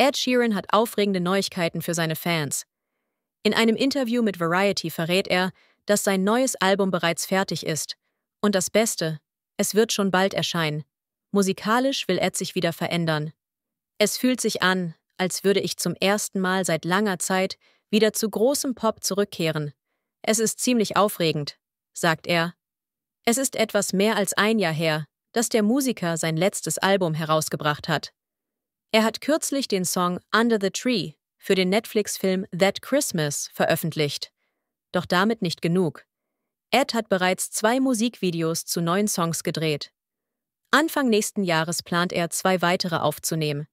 Ed Sheeran hat aufregende Neuigkeiten für seine Fans. In einem Interview mit Variety verrät er, dass sein neues Album bereits fertig ist. Und das Beste, es wird schon bald erscheinen. Musikalisch will Ed sich wieder verändern. Es fühlt sich an, als würde ich zum ersten Mal seit langer Zeit wieder zu großem Pop zurückkehren. Es ist ziemlich aufregend, sagt er. Es ist etwas mehr als ein Jahr her, dass der Musiker sein letztes Album herausgebracht hat. Er hat kürzlich den Song Under the Tree für den Netflix-Film That Christmas veröffentlicht. Doch damit nicht genug. Ed hat bereits zwei Musikvideos zu neuen Songs gedreht. Anfang nächsten Jahres plant er, zwei weitere aufzunehmen.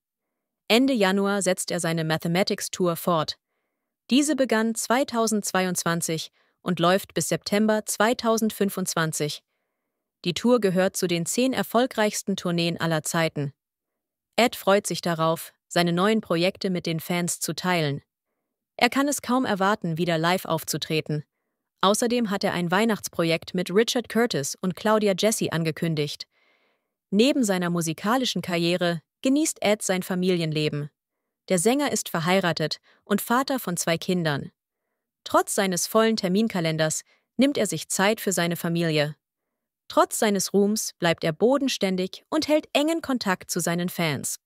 Ende Januar setzt er seine Mathematics-Tour fort. Diese begann 2022 und läuft bis September 2025. Die Tour gehört zu den zehn erfolgreichsten Tourneen aller Zeiten. Ed freut sich darauf, seine neuen Projekte mit den Fans zu teilen. Er kann es kaum erwarten, wieder live aufzutreten. Außerdem hat er ein Weihnachtsprojekt mit Richard Curtis und Claudia Jesse angekündigt. Neben seiner musikalischen Karriere genießt Ed sein Familienleben. Der Sänger ist verheiratet und Vater von zwei Kindern. Trotz seines vollen Terminkalenders nimmt er sich Zeit für seine Familie. Trotz seines Ruhms bleibt er bodenständig und hält engen Kontakt zu seinen Fans.